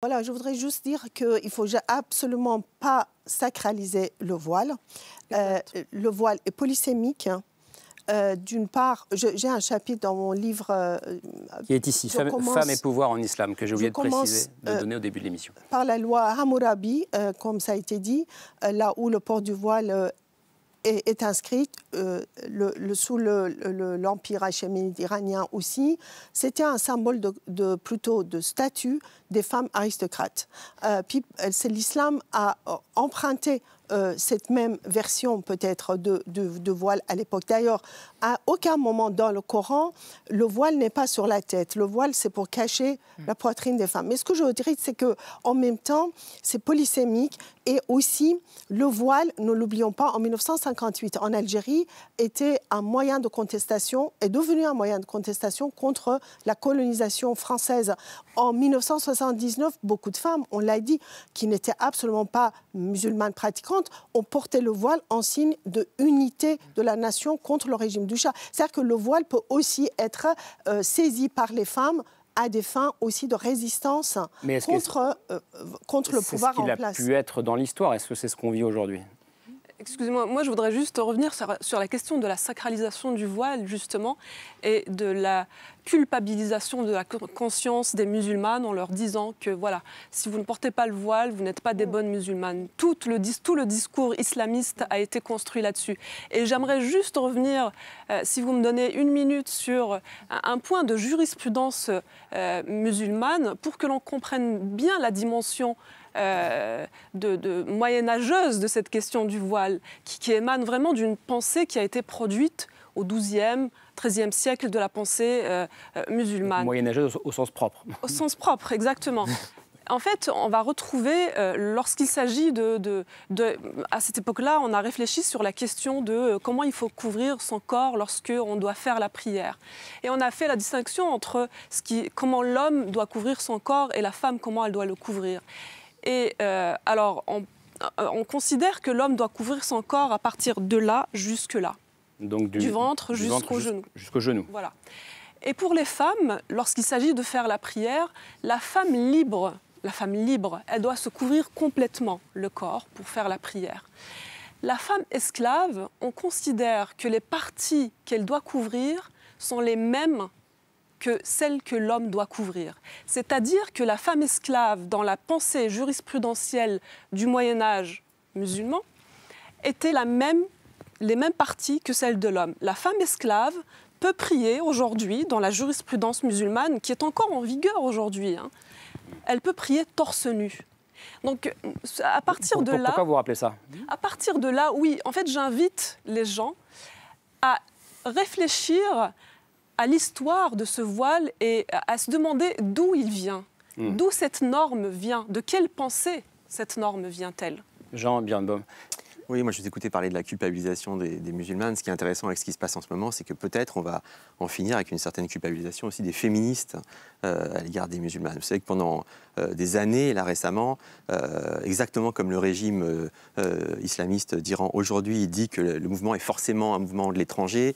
Voilà, je voudrais juste dire qu'il ne faut absolument pas sacraliser le voile. Euh, le voile est polysémique. Hein. Euh, d'une part, j'ai un chapitre dans mon livre... Euh, qui est ici, Femmes femme et pouvoir en islam, que j'ai oublié de préciser, de donner au début de l'émission. Par la loi Hammurabi, comme ça a été dit, là où le port du voile est, inscrit, le, sous l'empire le, iranien aussi. C'était un symbole de, de, plutôt de statut des femmes aristocrates. Euh, puis euh, l'islam a euh, emprunté euh, cette même version peut-être de, voile à l'époque. D'ailleurs, à aucun moment dans le Coran, le voile n'est pas sur la tête. Le voile, c'est pour cacher la poitrine des femmes. Mais ce que je dirais, c'est que en même temps, c'est polysémique et aussi le voile, ne l'oublions pas, en 1958 en Algérie, était un moyen de contestation, est devenu un moyen de contestation contre la colonisation française. En 1960, 1979, beaucoup de femmes, on l'a dit, qui n'étaient absolument pas musulmanes pratiquantes, ont porté le voile en signe de unité de la nation contre le régime du chat. C'est-à-dire que le voile peut aussi être euh, saisi par les femmes à des fins aussi de résistance contre, euh, euh, contre le pouvoir en place. C'est ce qu'il a pu être dans l'histoire. Est-ce que c'est ce qu'on vit aujourd'hui Excusez-moi, moi je voudrais juste revenir sur, la question de la sacralisation du voile, justement, et de la culpabilisation de la conscience des musulmanes en leur disant que, voilà, si vous ne portez pas le voile, vous n'êtes pas des mm. bonnes musulmanes. Tout le, discours islamiste a été construit là-dessus. Et j'aimerais juste revenir, euh, si vous me donnez une minute, sur un, point de jurisprudence euh, musulmane pour que l'on comprenne bien la dimension euh, de, de moyenâgeuse de cette question du voile, qui, émane vraiment d'une pensée qui a été produite au XIIe, XIIIe siècle de la pensée euh, euh, musulmane. Moyenâgeuse au, au sens propre. Au sens propre, exactement. en fait, on va retrouver, lorsqu'il s'agit de, À cette époque-là, on a réfléchi sur la question de comment il faut couvrir son corps lorsqu'on doit faire la prière. Et on a fait la distinction entre ce qui, comment l'homme doit couvrir son corps et la femme, comment elle doit le couvrir. Et euh, alors, euh, on, considère que l'homme doit couvrir son corps à partir de là jusque-là. Donc du, ventre jusqu'au genou. Jusqu'au genou. Voilà. Et pour les femmes, lorsqu'il s'agit de faire la prière, la femme libre, la femme libre, elle doit se couvrir complètement le corps pour faire la prière. La femme esclave, on considère que les parties qu'elle doit couvrir sont les mêmes que celle que l'homme doit couvrir. C'est-à-dire que la femme esclave, dans la pensée jurisprudentielle du Moyen Âge musulman, était la même, les mêmes parties que celle de l'homme. La femme esclave peut prier aujourd'hui, dans la jurisprudence musulmane, qui est encore en vigueur aujourd'hui, hein. elle peut prier torse nu. Donc, euh, à partir de là. Pourquoi vous rappelez ça À partir de là, oui, en fait, j'invite les gens à réfléchir à l'histoire de ce voile et à se demander d'où il vient, hmm. d'où cette norme vient, de quelle pensée cette norme vient-elle Jean Birnbaum. Oui, moi je vous écoutais parler de la culpabilisation des, musulmanes. Ce qui est intéressant avec ce qui se passe en ce moment, c'est que peut-être on va en finir avec une certaine culpabilisation aussi des féministes euh, à l'égard des musulmanes. Vous savez que pendant euh, des années, là récemment, euh, exactement comme le régime euh, islamiste d'Iran aujourd'hui dit que le mouvement est forcément un mouvement de l'étranger,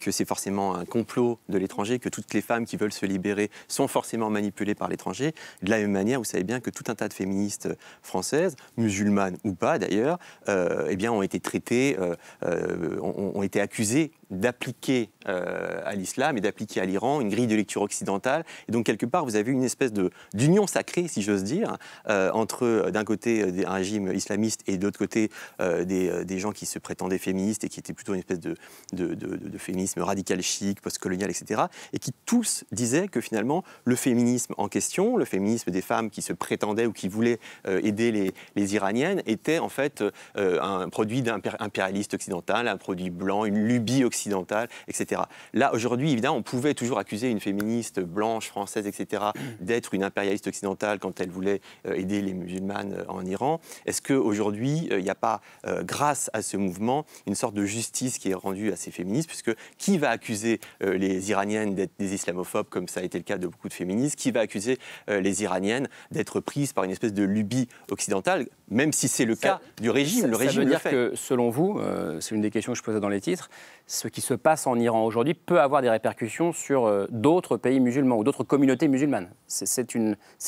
que c'est forcément un complot de l'étranger, que toutes les femmes qui veulent se libérer sont forcément manipulées par l'étranger. De la même manière, vous savez bien que tout un tas de féministes françaises, musulmanes ou pas d'ailleurs, eh bien, ont été traitées, ont été accusées d'appliquer euh, à l'islam et d'appliquer à l'Iran une grille de lecture occidentale. Et donc, quelque part, vous avez une espèce d'union sacrée, si j'ose dire, euh, entre euh, d'un côté un régime islamiste et de l'autre côté des, des, gens qui se prétendaient féministes et qui étaient plutôt une espèce de, de, de, féminisme radical chic, postcolonial, etc. Et qui tous disaient que finalement, le féminisme en question, le féminisme des femmes qui se prétendaient ou qui voulaient aider les, les, Iraniennes, était en fait un produit impérialiste occidental, un produit blanc, une lubie occidentale occidentale, etc. Là, aujourd'hui, évidemment, on pouvait toujours accuser une féministe blanche, française, etc., mm. d'être une impérialiste occidentale quand elle voulait euh, aider les musulmanes euh, en Iran. Est-ce qu'aujourd'hui, euh, il n'y a pas, grâce à ce mouvement, une sorte de justice qui est rendue à ces féministes Puisque qui va accuser les Iraniennes d'être des islamophobes, comme ça a été le cas de beaucoup de féministes Qui va accuser les Iraniennes d'être prises par une espèce de lubie occidentale, même si c'est le cas du régime Le régime ça veut dire que, selon vous, c'est une des questions que je posais dans les titres, ce qui se passe en Iran aujourd'hui peut avoir des répercussions sur euh, d'autres pays musulmans ou d'autres communautés musulmanes. C'est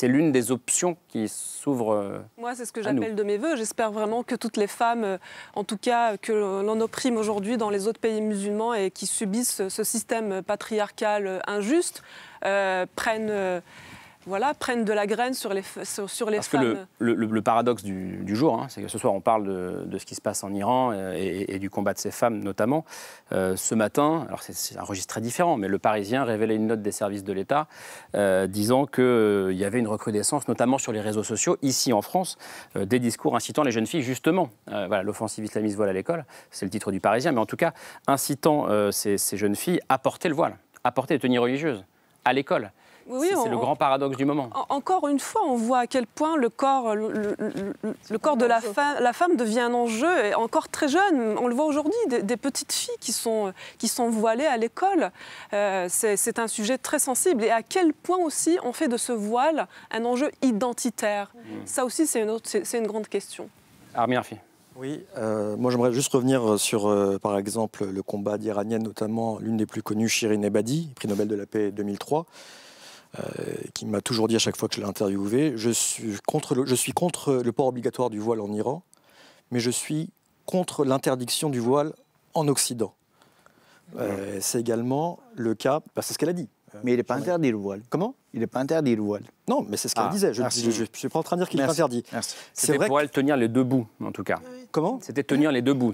l'une des options qui s'ouvrent. Euh, Moi, c'est ce que j'appelle de mes voeux. J'espère vraiment que toutes les femmes, euh, en tout cas, que l'on opprime aujourd'hui dans les autres pays musulmans et qui subissent ce système patriarcal injuste, prennent voilà, prennent de la graine sur les, sur, Parce Que le, paradoxe du, jour, hein, c'est que ce soir on parle de, ce qui se passe en Iran euh, et, du combat de ces femmes notamment. Euh, ce matin, alors c'est un registre très différent, mais le Parisien révélait une note des services de l'État euh, disant qu'il y avait une recrudescence, notamment sur les réseaux sociaux, ici en France, des discours incitant les jeunes filles justement. voilà, l'offensive islamiste voile à l'école, c'est le titre du Parisien, mais en tout cas incitant ces, ces jeunes filles à porter le voile, à porter les tenues religieuses à l'école c'est le grand paradoxe du moment. Encore une fois, on voit à quel point le corps, le, corps de la femme, la femme devient un enjeu, et encore très jeune. On le voit aujourd'hui, des, petites filles qui sont, qui sont voilées à l'école. Euh, c'est un sujet très sensible. Et à quel point aussi on fait de ce voile un enjeu identitaire hmm. Ça aussi, c'est une, une grande question. Armin Arfi. Oui, euh, moi j'aimerais juste revenir euh, sur, par exemple, le combat d'Iranienne, notamment l'une des plus connues, Shirin Ebadi, prix Nobel de la paix 2003. Euh, qui m'a toujours dit à chaque fois que je l'ai interviewé, je suis, contre le, je suis contre le port obligatoire du voile en Iran, mais je suis contre l'interdiction du voile en Occident. Euh, c'est également le cas, bah, c'est ce qu'elle a dit. mais il n'est pas interdit le voile. Comment Il n'est pas interdit le voile. Non, mais c'est ce qu'elle ah, disait. Je ne suis pas en train de dire qu'il est interdit. C'était pour le elle tenir les deux bouts, en tout cas. Comment C'était tenir les deux bouts.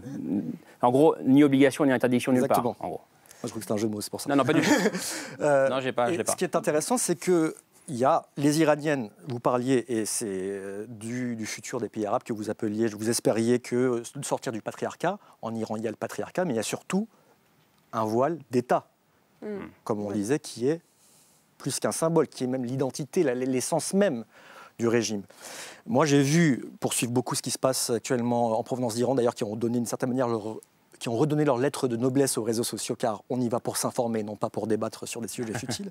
En gros, ni obligation ni interdiction nulle part. En je trouve que c'est un jeu de mots, c'est pour ça. Non, non, pas du tout. Euh, non, j'ai pas, pas. Ce qui est intéressant, c'est que il y a les Iraniennes, vous parliez, et c'est euh, du, futur des pays arabes que vous appeliez, vous espériez que de sortir du patriarcat. En Iran, il y a le patriarcat, mais il y a surtout un voile d'État, mm. comme on disait, qui est plus qu'un symbole, qui est même l'identité, l'essence même du régime. Moi, j'ai vu, poursuivre beaucoup ce qui se passe actuellement en provenance d'Iran, d'ailleurs, qui ont donné une certaine manière leur qui ont redonné leur lettre de noblesse aux réseaux sociaux, car on y va pour s'informer, non pas pour débattre sur des sujets futiles.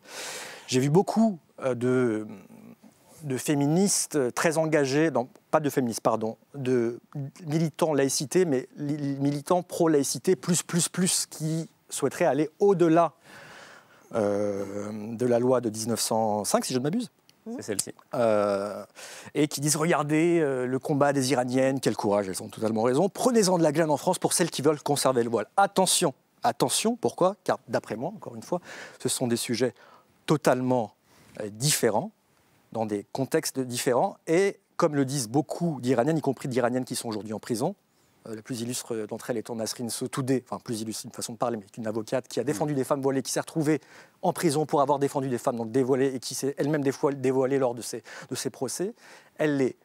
J'ai vu beaucoup euh, de, de féministes très engagés, pas de féministes, pardon, de militants laïcité, mais militants pro-laïcité, plus, plus, plus, qui souhaiteraient aller au-delà euh, de la loi de 1905, si je ne m'abuse, Mmh. c'est celle-ci, euh, et qui disent regardez euh, le combat des Iraniennes, quel courage, elles ont totalement raison. Prenez-en de la glane en France pour celles qui veulent conserver le voile. Attention, attention, pourquoi Car d'après moi, encore une fois, ce sont des sujets totalement euh, différents, dans des contextes différents, et comme le disent beaucoup d'Iraniennes, y compris d'Iraniennes qui sont aujourd'hui en prison, euh, la plus illustre d'entre elles étant Nasrin Sotoudeh, enfin plus illustre, une façon de parler, mais une avocate qui a défendu des femmes voilées, qui s'est retrouvée en prison pour avoir défendu des femmes donc dévoilées et qui s'est elle-même dévoilée lors de ses, de procès. Elle est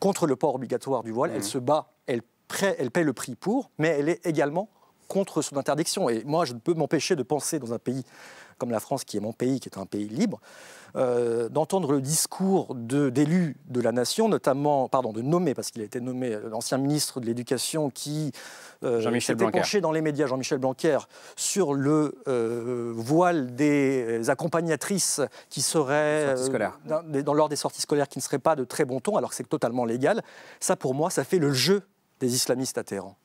contre le port obligatoire du voile, elle mmh. se bat, elle, elle paie le prix pour, mais elle est également contre son interdiction. Et moi, je ne peux m'empêcher de penser dans un pays comme la France, qui est mon pays, qui est un pays libre, euh, d'entendre le discours d'élus de, la nation, notamment, pardon, de nommer, parce qu'il a été nommé l'ancien ministre de l'Éducation qui euh, s'est penché dans les médias, Jean-Michel Blanquer, sur le euh, voile des accompagnatrices qui seraient dans, dans l'ordre des sorties scolaires, qui ne seraient pas de très bon ton, alors que c'est totalement légal. Ça, pour moi, ça fait le jeu des islamistes à Téhéran.